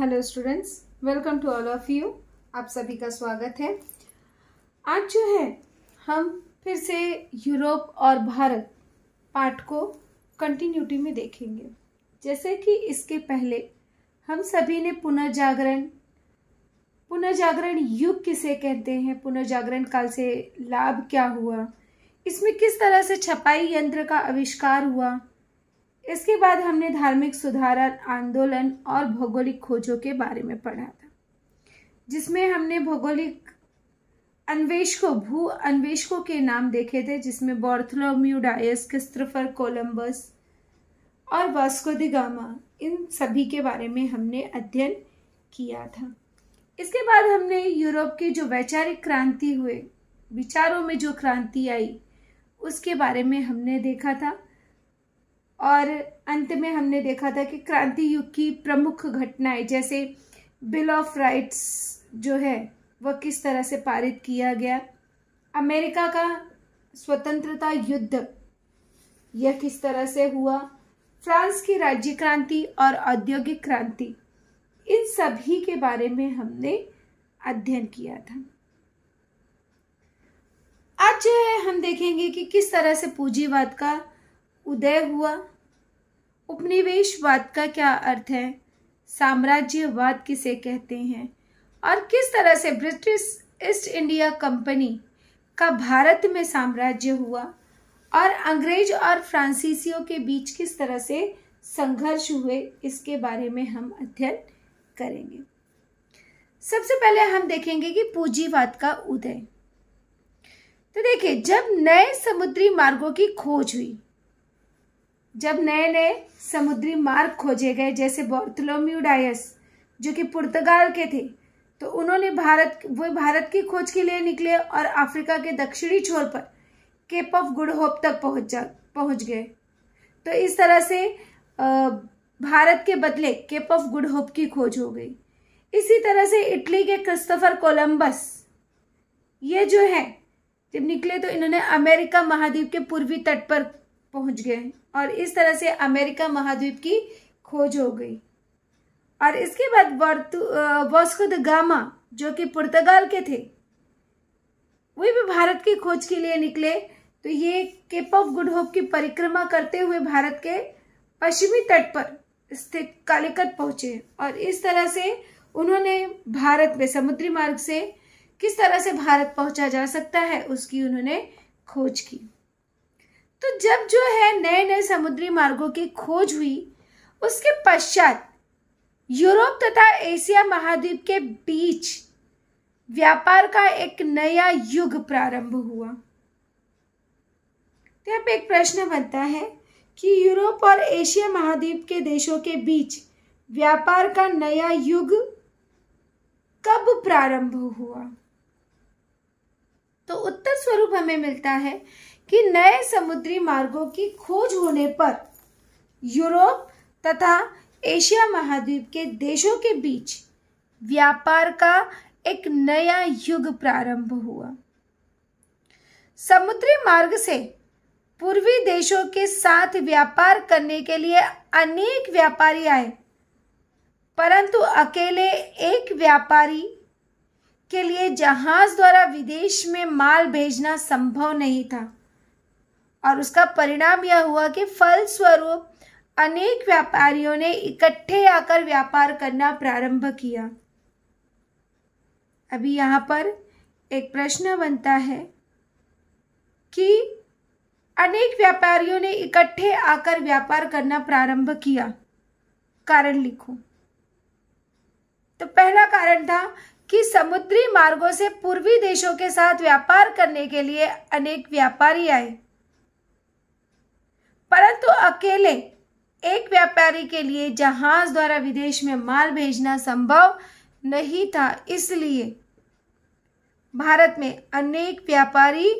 hello students welcome to all of you आप सभी का स्वागत है आज जो है हम फिर से यूरोप और भारत पार्ट को कंटिन्यूटी में देखेंगे जैसे कि इसके पहले हम सभी ने पुनर्जागरण पुनर्जागरण युग किसे कहते हैं पुनर्जागरण काल से लाभ क्या हुआ इसमें किस तरह से छपाई यंत्र का आविष्कार हुआ इसके बाद हमने धार्मिक सुधारण आंदोलन और भौगोलिक खोजों के बारे में पढ़ा था जिसमें हमने भौगोलिक अन्वेषकों भू अन्वेषकों के नाम देखे थे जिसमें बॉर्थलोम्यू डायस क्रिस्टोफर कोलंबस और वास्को इन सभी के बारे में हमने अध्ययन किया था इसके बाद हमने यूरोप के जो वैचारिक क्रांति हुए विचारों में जो क्रांति आई उसके बारे में हमने देखा था और अंत में हमने देखा था कि क्रांति युग की प्रमुख घटनाएं जैसे बिल ऑफ राइट्स जो है वह किस तरह से पारित किया गया अमेरिका का स्वतंत्रता युद्ध यह किस तरह से हुआ फ्रांस की राज्य क्रांति और औद्योगिक क्रांति इन सभी के बारे में हमने अध्ययन किया था आज जो है हम देखेंगे कि किस तरह से पूंजीवाद का उदय हुआ उपनिवेशवाद का क्या अर्थ है साम्राज्यवाद किसे कहते हैं और किस तरह से ब्रिटिश ईस्ट इंडिया कंपनी का भारत में साम्राज्य हुआ और अंग्रेज और फ्रांसीसियों के बीच किस तरह से संघर्ष हुए इसके बारे में हम अध्ययन करेंगे सबसे पहले हम देखेंगे कि पूंजीवाद का उदय तो देखिए जब नए समुद्री मार्गों की खोज हुई जब नए नए समुद्री मार्ग खोजे गए जैसे बोर्थलोम्यूडायस डायस जो कि पुर्तगाल के थे तो उन्होंने भारत वे भारत की खोज के लिए निकले और अफ्रीका के दक्षिणी छोर पर केप ऑफ गुड होप तक पहुंच जा पहुंच गए तो इस तरह से भारत के बदले केप ऑफ गुड होप की खोज हो गई इसी तरह से इटली के क्रिस्टोफर कोलंबस ये जो है जब निकले तो इन्होंने अमेरिका महाद्वीप के पूर्वी तट पर पहुंच गए और इस तरह से अमेरिका महाद्वीप की खोज हो गई और इसके बाद वर्तु द गामा जो कि पुर्तगाल के थे वे भी भारत की खोज के लिए निकले तो ये केप ऑफ गुड होप की परिक्रमा करते हुए भारत के पश्चिमी तट पर स्थित कालिकत पहुंचे और इस तरह से उन्होंने भारत में समुद्री मार्ग से किस तरह से भारत पहुंचा जा सकता है उसकी उन्होंने खोज की तो जब जो है नए नए समुद्री मार्गों की खोज हुई उसके पश्चात यूरोप तथा एशिया महाद्वीप के बीच व्यापार का एक नया युग प्रारंभ हुआ तो यहाँ पे एक प्रश्न बनता है कि यूरोप और एशिया महाद्वीप के देशों के बीच व्यापार का नया युग कब प्रारंभ हुआ तो उत्तर स्वरूप हमें मिलता है कि नए समुद्री मार्गों की खोज होने पर यूरोप तथा एशिया महाद्वीप के देशों के बीच व्यापार का एक नया युग प्रारंभ हुआ समुद्री मार्ग से पूर्वी देशों के साथ व्यापार करने के लिए अनेक व्यापारी आए परंतु अकेले एक व्यापारी के लिए जहाज द्वारा विदेश में माल भेजना संभव नहीं था और उसका परिणाम यह हुआ कि फलस्वरूप अनेक व्यापारियों ने इकट्ठे आकर व्यापार करना प्रारंभ किया अभी यहाँ पर एक प्रश्न बनता है कि अनेक व्यापारियों ने इकट्ठे आकर व्यापार करना प्रारंभ किया कारण लिखो तो पहला कारण था कि समुद्री मार्गों से पूर्वी देशों के साथ व्यापार करने के लिए अनेक व्यापारी आए परंतु अकेले एक व्यापारी के लिए जहाज द्वारा विदेश में माल भेजना संभव नहीं था इसलिए भारत में अनेक व्यापारी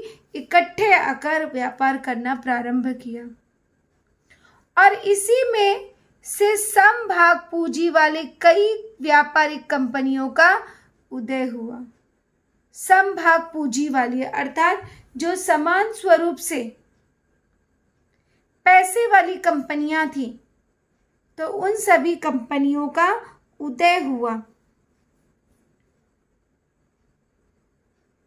इकट्ठे आकर व्यापार करना प्रारंभ किया और इसी में से सम भाग पूंजी वाले कई व्यापारिक कंपनियों का उदय हुआ संभाग पूंजी वाली अर्थात जो समान स्वरूप से पैसे वाली कंपनियां थी तो उन सभी कंपनियों का उदय हुआ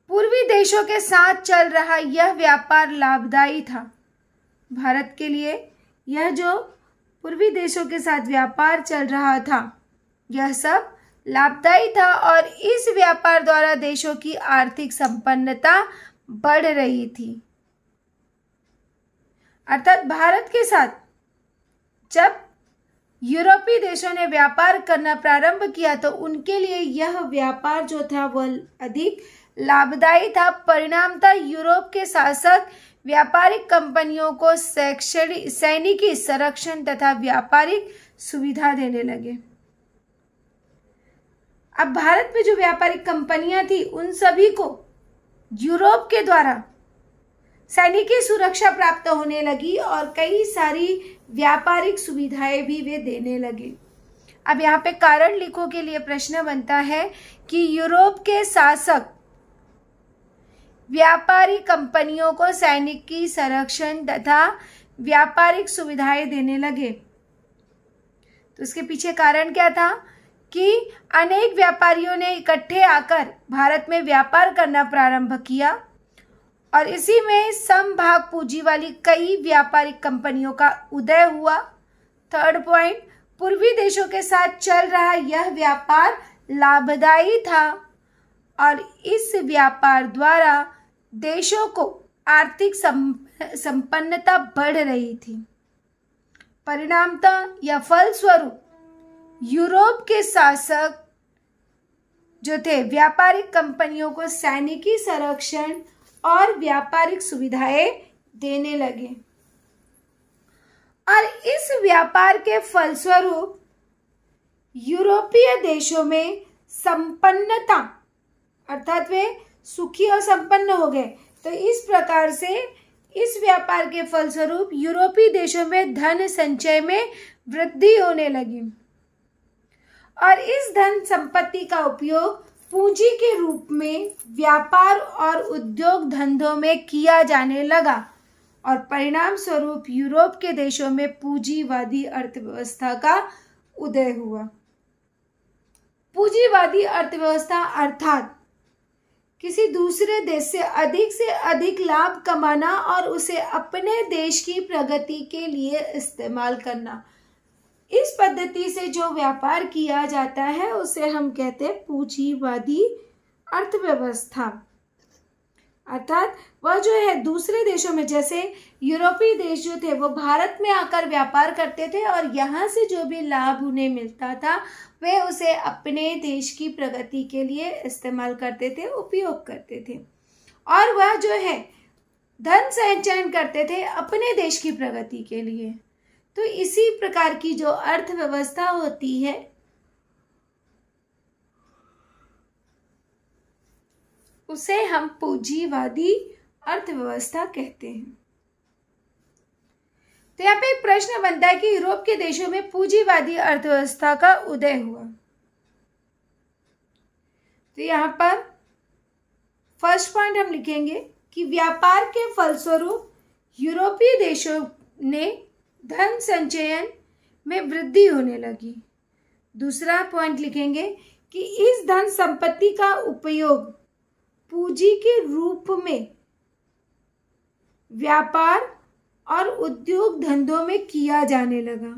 पूर्वी देशों के साथ चल रहा यह व्यापार लाभदायी था भारत के लिए यह जो पूर्वी देशों के साथ व्यापार चल रहा था यह सब लाभदायी था और इस व्यापार द्वारा देशों की आर्थिक संपन्नता बढ़ रही थी अर्थात भारत के साथ जब यूरोपीय देशों ने व्यापार करना प्रारंभ किया तो उनके लिए यह व्यापार जो था वह अधिक लाभदायी था था यूरोप के साथ साथ व्यापारिक कंपनियों को शैक्षणिक सैनिकी संरक्षण तथा व्यापारिक सुविधा देने लगे अब भारत में जो व्यापारिक कंपनियां थी उन सभी को यूरोप के द्वारा सैनिकी सुरक्षा प्राप्त होने लगी और कई सारी व्यापारिक सुविधाएं भी वे देने लगे अब यहाँ पे कारण लिखो के लिए प्रश्न बनता है कि यूरोप के शासक व्यापारी कंपनियों को सैनिक की संरक्षण तथा व्यापारिक सुविधाएं देने लगे तो इसके पीछे कारण क्या था कि अनेक व्यापारियों ने इकट्ठे आकर भारत में व्यापार करना प्रारंभ किया और इसी में समभाग पूंजी वाली कई व्यापारिक कंपनियों का उदय हुआ थर्ड पॉइंट पूर्वी देशों के साथ चल रहा यह व्यापार लाभदायी था और इस व्यापार द्वारा देशों को आर्थिक संपन्नता बढ़ रही थी परिणामतः या फलस्वरूप यूरोप के शासक जो थे व्यापारिक कंपनियों को सैनिकी संरक्षण और व्यापारिक सुविधाएं देने लगे और इस व्यापार के फलस्वरूप यूरोपीय देशों में संपन्नता अर्थात वे सुखी और संपन्न हो गए तो इस प्रकार से इस व्यापार के फलस्वरूप यूरोपीय देशों में धन संचय में वृद्धि होने लगी और इस धन संपत्ति का उपयोग पूंजी के रूप में व्यापार और उद्योग धंधों में किया जाने लगा और परिणाम स्वरूप यूरोप के देशों में पूंजीवादी अर्थव्यवस्था का उदय हुआ पूंजीवादी अर्थव्यवस्था अर्थात किसी दूसरे देश से अधिक से अधिक लाभ कमाना और उसे अपने देश की प्रगति के लिए इस्तेमाल करना इस पद्धति से जो व्यापार किया जाता है उसे हम कहते हैं पूंजीवादी अर्थव्यवस्था अर्थात वह जो है दूसरे देशों में जैसे यूरोपीय देश जो थे वो भारत में आकर व्यापार करते थे और यहाँ से जो भी लाभ उन्हें मिलता था वे उसे अपने देश की प्रगति के लिए इस्तेमाल करते थे उपयोग करते थे और वह जो है धन संचयन करते थे अपने देश की प्रगति के लिए तो इसी प्रकार की जो अर्थव्यवस्था होती है उसे हम पूंजीवादी अर्थव्यवस्था कहते हैं तो यहाँ पे एक प्रश्न बनता है कि यूरोप के देशों में पूंजीवादी अर्थव्यवस्था का उदय हुआ तो यहाँ पर फर्स्ट पॉइंट हम लिखेंगे कि व्यापार के फलस्वरूप यूरोपीय देशों ने धन संचयन में वृद्धि होने लगी दूसरा पॉइंट लिखेंगे कि इस धन संपत्ति का उपयोग पूंजी के रूप में व्यापार और उद्योग धंधों में किया जाने लगा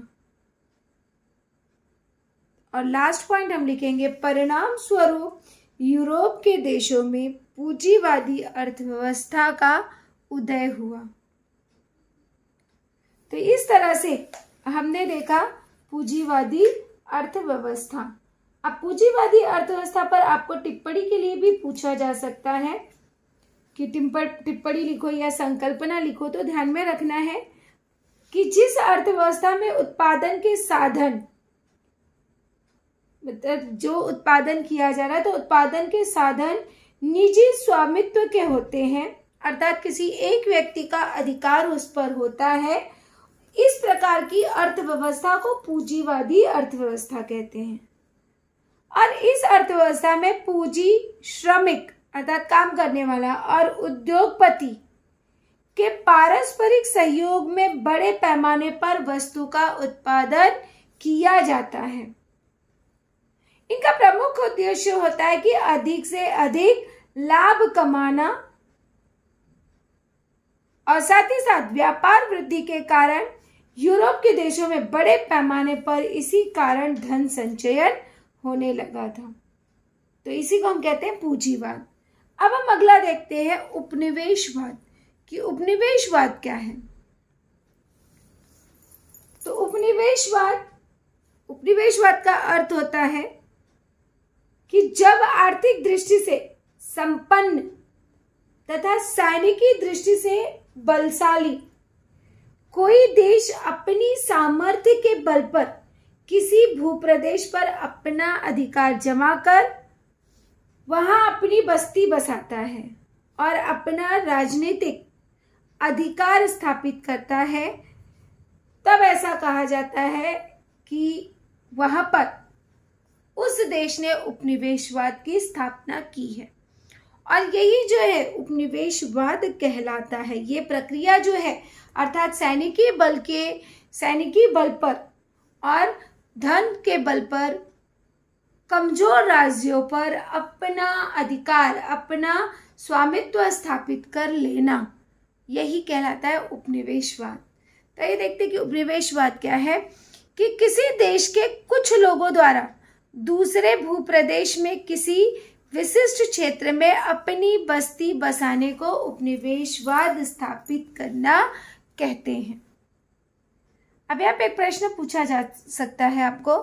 और लास्ट पॉइंट हम लिखेंगे परिणाम स्वरूप यूरोप के देशों में पूंजीवादी अर्थव्यवस्था का उदय हुआ तो इस तरह से हमने देखा पूंजीवादी अर्थव्यवस्था अब पूंजीवादी अर्थव्यवस्था पर आपको टिप्पणी के लिए भी पूछा जा सकता है कि टिप्पणी लिखो या संकल्पना लिखो तो ध्यान में रखना है कि जिस अर्थव्यवस्था में उत्पादन के साधन मतलब जो उत्पादन किया जा रहा है तो उत्पादन के साधन निजी स्वामित्व के होते हैं अर्थात किसी एक व्यक्ति का अधिकार उस पर होता है इस प्रकार की अर्थव्यवस्था को पूंजीवादी अर्थव्यवस्था कहते हैं और इस अर्थव्यवस्था में पूंजी श्रमिक अर्थात काम करने वाला और उद्योगपति के पारस्परिक सहयोग में बड़े पैमाने पर वस्तु का उत्पादन किया जाता है इनका प्रमुख उद्देश्य होता है कि अधिक से अधिक लाभ कमाना और साथ ही साथ व्यापार वृद्धि के कारण यूरोप के देशों में बड़े पैमाने पर इसी कारण धन संचयन होने लगा था तो इसी को हम कहते हैं पूंजीवाद अब हम अगला देखते हैं उपनिवेशवाद कि उपनिवेशवाद क्या है तो उपनिवेशवाद उपनिवेशवाद का अर्थ होता है कि जब आर्थिक दृष्टि से संपन्न तथा सैनिकी दृष्टि से बलशाली कोई देश अपनी सामर्थ्य के बल पर किसी भूप्रदेश पर अपना अधिकार जमा कर वहां अपनी बस्ती बसाता है और अपना राजनीतिक अधिकार स्थापित करता है तब ऐसा कहा जाता है कि वहां पर उस देश ने उपनिवेशवाद की स्थापना की है और यही जो है उपनिवेशवाद कहलाता है ये प्रक्रिया जो है अर्थात सैनिकी बल के सैनिकी बल पर और धन के बल पर कमजोर राज्यों पर अपना अधिकार अपना स्वामित्व स्थापित कर लेना यही कहलाता है उपनिवेशवाद तो ये देखते हैं कि उपनिवेशवाद क्या है कि किसी देश के कुछ लोगों द्वारा दूसरे भूप्रदेश में किसी विशिष्ट क्षेत्र में अपनी बस्ती बसाने को उपनिवेशवाद स्थापित करना कहते हैं अब यहाँ पे एक प्रश्न पूछा जा सकता है आपको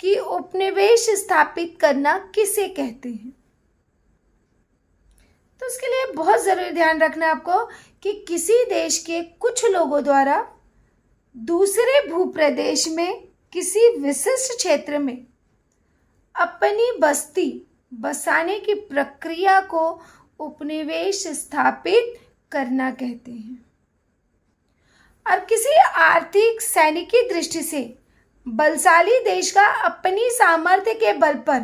कि उपनिवेश स्थापित करना किसे कहते हैं तो उसके लिए बहुत ज़रूरी ध्यान रखना आपको कि किसी देश के कुछ लोगों द्वारा दूसरे भूप्रदेश में किसी विशिष्ट क्षेत्र में अपनी बस्ती बसाने की प्रक्रिया को उपनिवेश स्थापित करना कहते हैं अब किसी आर्थिक सैनिकी दृष्टि से बलशाली देश का अपनी सामर्थ्य के बल पर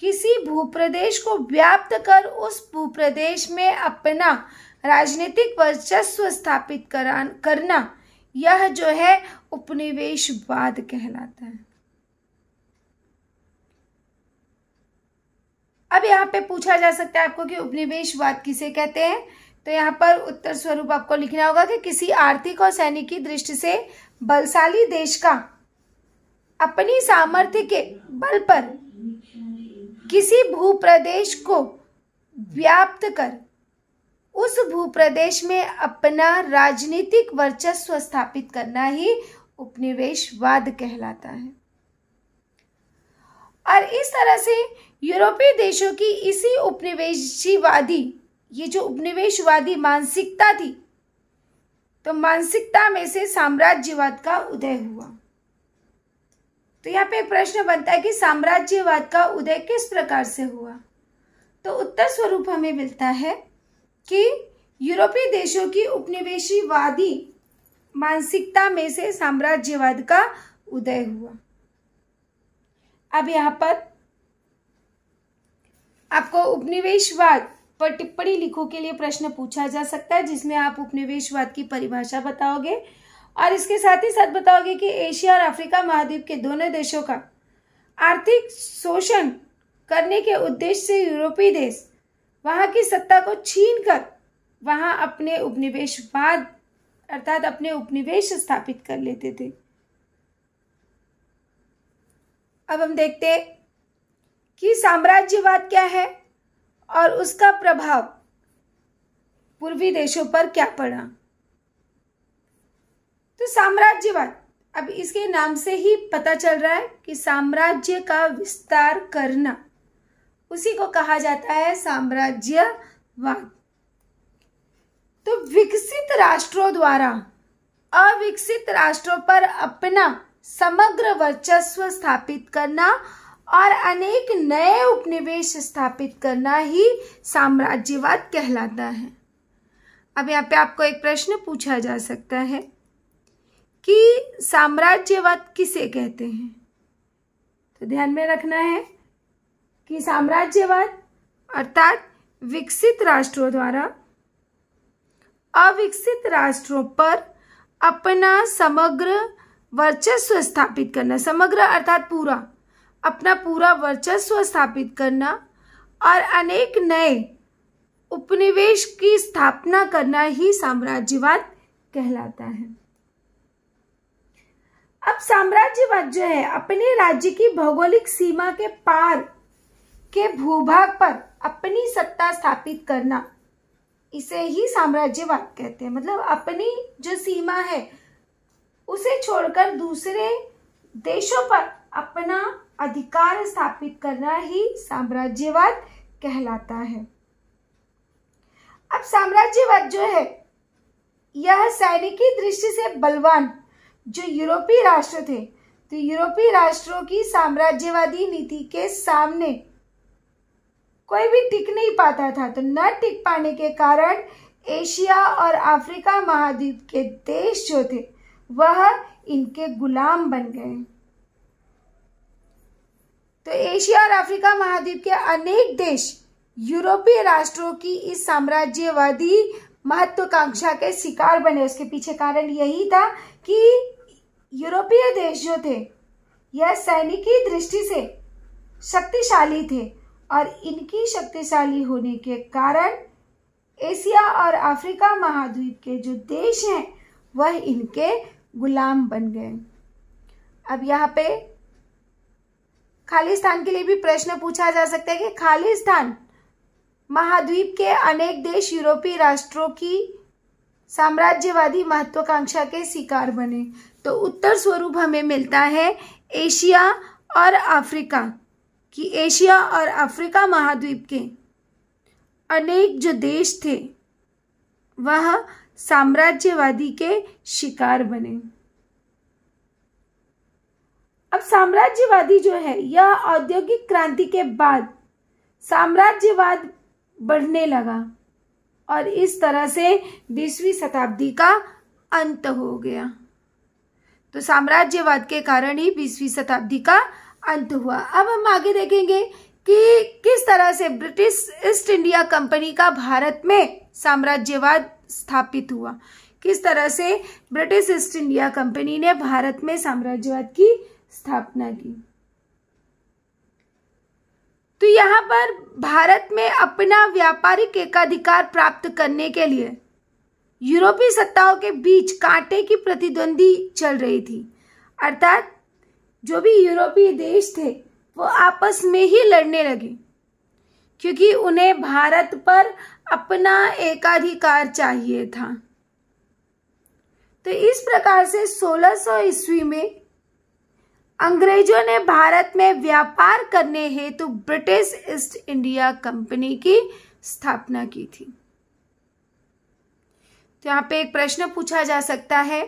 किसी भूप्रदेश को व्याप्त कर उस भूप्रदेश में अपना राजनीतिक वर्चस्व स्थापित करान करना यह जो है उपनिवेशवाद कहलाता है अब यहाँ पे पूछा जा सकता है आपको कि उपनिवेशवाद किसे कहते हैं तो यहाँ पर उत्तर स्वरूप आपको लिखना होगा कि किसी आर्थिक और सैनिक की दृष्टि से बलशाली देश का अपनी सामर्थ्य के बल पर किसी भूप्रदेश को व्याप्त कर उस भूप्रदेश में अपना राजनीतिक वर्चस्व स्थापित करना ही उपनिवेशवाद कहलाता है और इस तरह से यूरोपीय देशों की इसी उपनिवेशीवादी ये जो उपनिवेशवादी मानसिकता थी तो मानसिकता में से साम्राज्यवाद का उदय हुआ तो यहाँ पे एक प्रश्न बनता है कि साम्राज्यवाद का उदय किस प्रकार से हुआ तो उत्तर स्वरूप हमें मिलता है कि यूरोपीय देशों की उपनिवेशीवादी मानसिकता में से साम्राज्यवाद का उदय हुआ अब यहाँ पर आपको उपनिवेशवाद पर टिप्पणी लिखो के लिए प्रश्न पूछा जा सकता है जिसमें आप उपनिवेशवाद की परिभाषा बताओगे और इसके साथ ही साथ बताओगे कि एशिया और अफ्रीका महाद्वीप के दोनों देशों का आर्थिक शोषण करने के उद्देश्य से यूरोपीय देश वहाँ की सत्ता को छीन कर वहाँ अपने उपनिवेशवाद अर्थात अपने उपनिवेश स्थापित कर लेते थे अब हम देखते कि साम्राज्यवाद क्या है और उसका प्रभाव पूर्वी देशों पर क्या पड़ा तो साम्राज्यवाद अब इसके नाम से ही पता चल रहा है कि साम्राज्य का विस्तार करना उसी को कहा जाता है साम्राज्यवाद तो विकसित राष्ट्रों द्वारा अविकसित राष्ट्रों पर अपना समग्र वर्चस्व स्थापित करना और अनेक नए उपनिवेश स्थापित करना ही साम्राज्यवाद कहलाता है अब यहाँ पे आपको एक प्रश्न पूछा जा सकता है कि साम्राज्यवाद किसे कहते हैं तो ध्यान में रखना है कि साम्राज्यवाद अर्थात विकसित राष्ट्रों द्वारा अविकसित राष्ट्रों पर अपना समग्र वर्चस्व स्थापित करना समग्र अर्थात पूरा अपना पूरा वर्चस्व स्थापित करना और अनेक नए उपनिवेश की स्थापना करना ही साम्राज्यवाद कहलाता है अब साम्राज्यवाद जो है अपने राज्य की भौगोलिक सीमा के पार के भूभाग पर अपनी सत्ता स्थापित करना इसे ही साम्राज्यवाद कहते हैं मतलब अपनी जो सीमा है उसे छोड़कर दूसरे देशों पर अपना अधिकार स्थापित करना ही साम्राज्यवाद कहलाता है अब साम्राज्यवाद जो है यह सैनिकी दृष्टि से बलवान जो यूरोपीय राष्ट्र थे तो यूरोपीय राष्ट्रों की साम्राज्यवादी नीति के सामने कोई भी टिक नहीं पाता था तो न टिक पाने के कारण एशिया और अफ्रीका महाद्वीप के देश जो थे वह इनके गुलाम बन गए तो एशिया और अफ्रीका महाद्वीप के अनेक देश यूरोपीय राष्ट्रों की इस साम्राज्यवादी महत्वाकांक्षा के शिकार बने उसके पीछे कारण यही था कि यूरोपीय देश जो थे यह सैनिकी दृष्टि से शक्तिशाली थे और इनकी शक्तिशाली होने के कारण एशिया और अफ्रीका महाद्वीप के जो देश हैं वह इनके गुलाम बन गए अब यहाँ पे खालिस्तान के लिए भी प्रश्न पूछा जा सकता है कि खालिस्तान महाद्वीप के अनेक देश यूरोपीय राष्ट्रों की साम्राज्यवादी महत्वाकांक्षा के शिकार बने तो उत्तर स्वरूप हमें मिलता है एशिया और अफ्रीका कि एशिया और अफ्रीका महाद्वीप के अनेक जो देश थे वह साम्राज्यवादी के शिकार बने अब साम्राज्यवादी जो है यह औद्योगिक क्रांति के बाद साम्राज्यवाद बढ़ने लगा और इस तरह से बीसवीं शताब्दी का अंत हो गया तो साम्राज्यवाद के कारण ही बीसवीं शताब्दी का अंत हुआ अब हम आगे देखेंगे कि किस तरह से ब्रिटिश ईस्ट इंडिया कंपनी का भारत में साम्राज्यवाद स्थापित हुआ किस तरह से ब्रिटिश ईस्ट इंडिया कंपनी ने भारत में साम्राज्यवाद की स्थापना की तो यहाँ पर भारत में अपना व्यापारिक एकाधिकार प्राप्त करने के लिए यूरोपीय सत्ताओं के बीच कांटे की प्रतिद्वंदी चल रही थी अर्थात जो भी यूरोपीय देश थे वो आपस में ही लड़ने लगे क्योंकि उन्हें भारत पर अपना एकाधिकार चाहिए था तो इस प्रकार से 1600 ईस्वी में अंग्रेजों ने भारत में व्यापार करने हेतु ब्रिटिश ईस्ट इंडिया कंपनी की स्थापना की थी तो यहां पे एक प्रश्न पूछा जा सकता है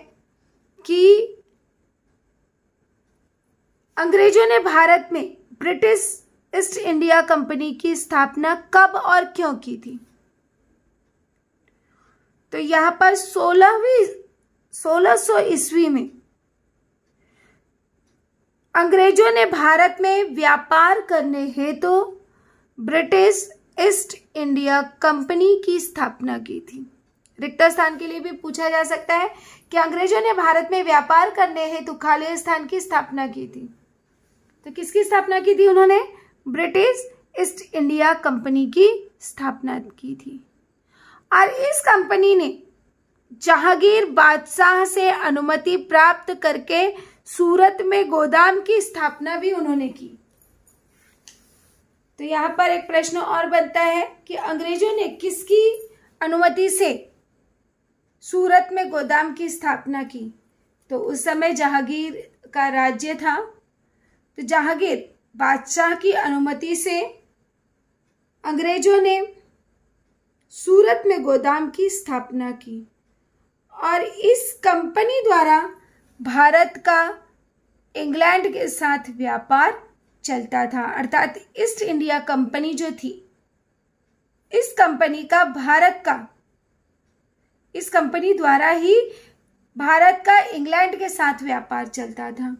कि अंग्रेजों ने भारत में ब्रिटिश ईस्ट इंडिया कंपनी की स्थापना कब और क्यों की थी तो यहां पर सोलहवीं सोलह सौ ईस्वी में अंग्रेजों ने भारत में व्यापार करने हेतु तो ब्रिटिश ईस्ट इंडिया कंपनी की स्थापना की थी रिक्त स्थान के लिए भी पूछा जा सकता है कि अंग्रेजों ने भारत में व्यापार करने हेतु तो खाली स्थान की स्थापना की थी तो किसकी स्थापना की थी उन्होंने ब्रिटिश ईस्ट इंडिया कंपनी की स्थापना की थी और इस कंपनी ने जहांगीर बादशाह से अनुमति प्राप्त करके सूरत में गोदाम की स्थापना भी उन्होंने की तो यहाँ पर एक प्रश्न और बनता है कि अंग्रेजों ने किसकी अनुमति से सूरत में गोदाम की स्थापना की तो उस समय जहांगीर का राज्य था तो जहांगीर बादशाह की अनुमति से अंग्रेजों ने सूरत में गोदाम की स्थापना की और इस कंपनी द्वारा भारत का इंग्लैंड के साथ व्यापार चलता था अर्थात ईस्ट इंडिया कंपनी जो थी इस कंपनी का भारत का इस कंपनी द्वारा ही भारत का इंग्लैंड के साथ व्यापार चलता था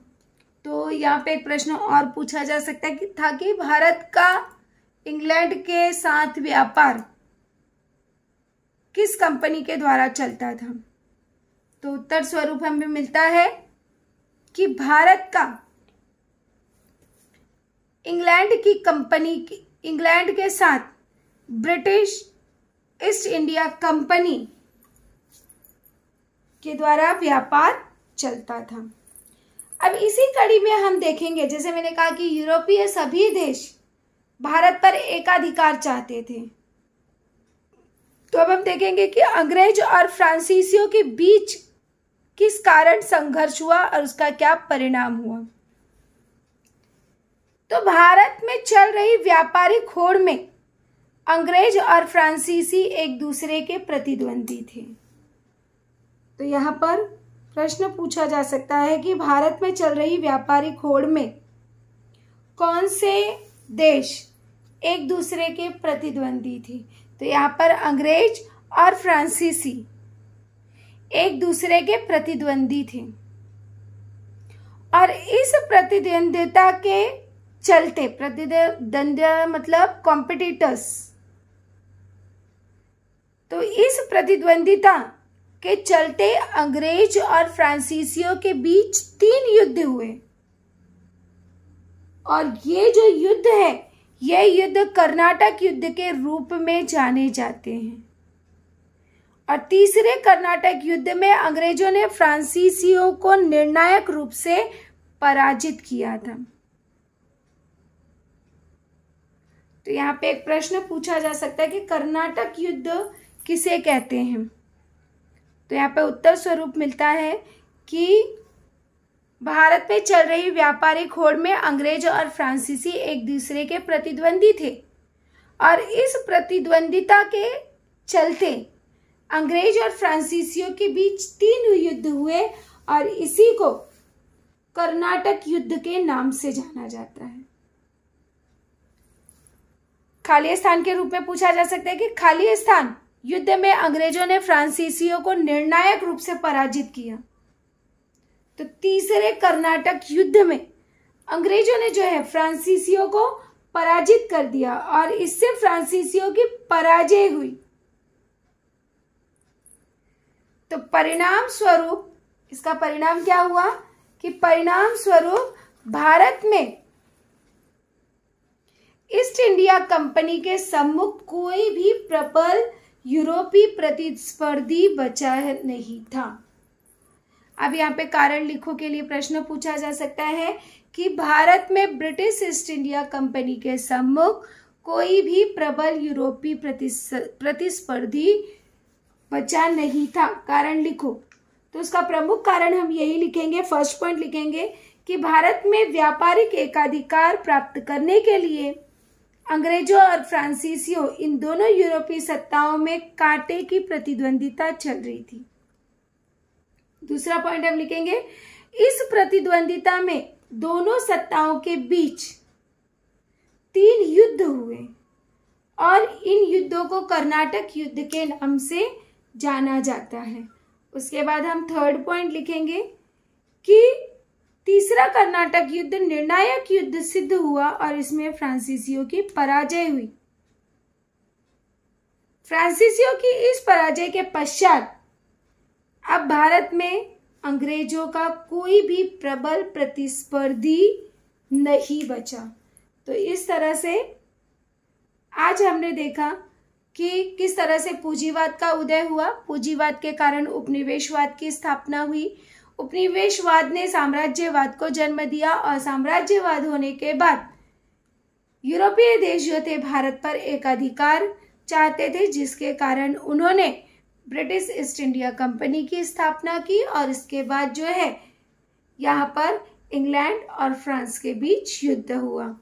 तो यहाँ पे एक प्रश्न और पूछा जा सकता है कि था कि भारत का इंग्लैंड के साथ व्यापार किस कंपनी के द्वारा चलता था तो उत्तर स्वरूप हमें मिलता है कि भारत का इंग्लैंड की कंपनी इंग्लैंड के साथ ब्रिटिश ईस्ट इंडिया कंपनी के द्वारा व्यापार चलता था अब इसी कड़ी में हम देखेंगे जैसे मैंने कहा कि यूरोपीय सभी देश भारत पर एकाधिकार चाहते थे तो अब हम देखेंगे कि अंग्रेज और फ्रांसीसियों के बीच किस कारण संघर्ष हुआ और उसका क्या परिणाम हुआ तो भारत में चल रही व्यापारिक होड़ में अंग्रेज और फ्रांसीसी एक दूसरे के प्रतिद्वंदी थे तो यहाँ पर प्रश्न पूछा जा सकता है कि भारत में चल रही व्यापारिक होड़ में कौन से देश एक दूसरे के प्रतिद्वंदी थे तो यहाँ पर अंग्रेज और फ्रांसीसी एक दूसरे के प्रतिद्वंदी थे और इस प्रतिद्वंदिता के चलते प्रतिद्वंद मतलब कॉम्पिटिटर्स तो इस प्रतिद्वंदिता के चलते अंग्रेज और फ्रांसीसियों के बीच तीन युद्ध हुए और ये जो युद्ध है ये युद्ध कर्नाटक युद्ध के रूप में जाने जाते हैं और तीसरे कर्नाटक युद्ध में अंग्रेजों ने फ्रांसीसियों को निर्णायक रूप से पराजित किया था तो यहाँ पे एक प्रश्न पूछा जा सकता है कि कर्नाटक युद्ध किसे कहते हैं तो यहाँ पे उत्तर स्वरूप मिलता है कि भारत में चल रही व्यापारिक होड़ में अंग्रेज और फ्रांसीसी एक दूसरे के प्रतिद्वंदी थे और इस प्रतिद्वंदिता के चलते अंग्रेज और फ्रांसीसियों के बीच तीन युद्ध हुए और इसी को कर्नाटक युद्ध के नाम से जाना जाता है खाली स्थान के रूप में पूछा जा सकता है कि खाली स्थान युद्ध में अंग्रेजों ने फ्रांसीसियों को निर्णायक रूप से पराजित किया तो तीसरे कर्नाटक युद्ध में अंग्रेजों ने जो है फ्रांसीसियों को पराजित कर दिया और इससे फ्रांसीसियों की पराजय हुई तो परिणाम स्वरूप इसका परिणाम क्या हुआ कि परिणाम स्वरूप भारत में ईस्ट इंडिया कंपनी के सम्मुख कोई भी प्रबल यूरोपीय प्रतिस्पर्धी बचा नहीं था अब यहाँ पे कारण लिखो के लिए प्रश्न पूछा जा सकता है कि भारत में ब्रिटिश ईस्ट इंडिया कंपनी के सम्मुख कोई भी प्रबल यूरोपीय प्रतिस्पर्धी बचा नहीं था कारण लिखो तो उसका प्रमुख कारण हम यही लिखेंगे फर्स्ट पॉइंट लिखेंगे कि भारत में व्यापारिक एकाधिकार प्राप्त करने के लिए अंग्रेजों और फ्रांसीसियों इन दोनों यूरोपीय सत्ताओं में कांटे की प्रतिद्वंदिता चल रही थी दूसरा पॉइंट हम लिखेंगे इस प्रतिद्वंदिता में दोनों सत्ताओं के बीच तीन युद्ध हुए और इन युद्धों को कर्नाटक युद्ध के नाम से जाना जाता है उसके बाद हम थर्ड पॉइंट लिखेंगे कि तीसरा कर्नाटक युद्ध निर्णायक युद्ध सिद्ध हुआ और इसमें फ्रांसीसियों की पराजय हुई फ्रांसीसियों की इस पराजय के पश्चात अब भारत में अंग्रेजों का कोई भी प्रबल प्रतिस्पर्धी नहीं बचा तो इस तरह से आज हमने देखा कि किस तरह से पूंजीवाद का उदय हुआ पूंजीवाद के कारण उपनिवेशवाद की स्थापना हुई उपनिवेशवाद ने साम्राज्यवाद को जन्म दिया और साम्राज्यवाद होने के बाद यूरोपीय देश जो थे भारत पर एक अधिकार चाहते थे जिसके कारण उन्होंने ब्रिटिश ईस्ट इंडिया कंपनी की स्थापना की और इसके बाद जो है यहाँ पर इंग्लैंड और फ्रांस के बीच युद्ध हुआ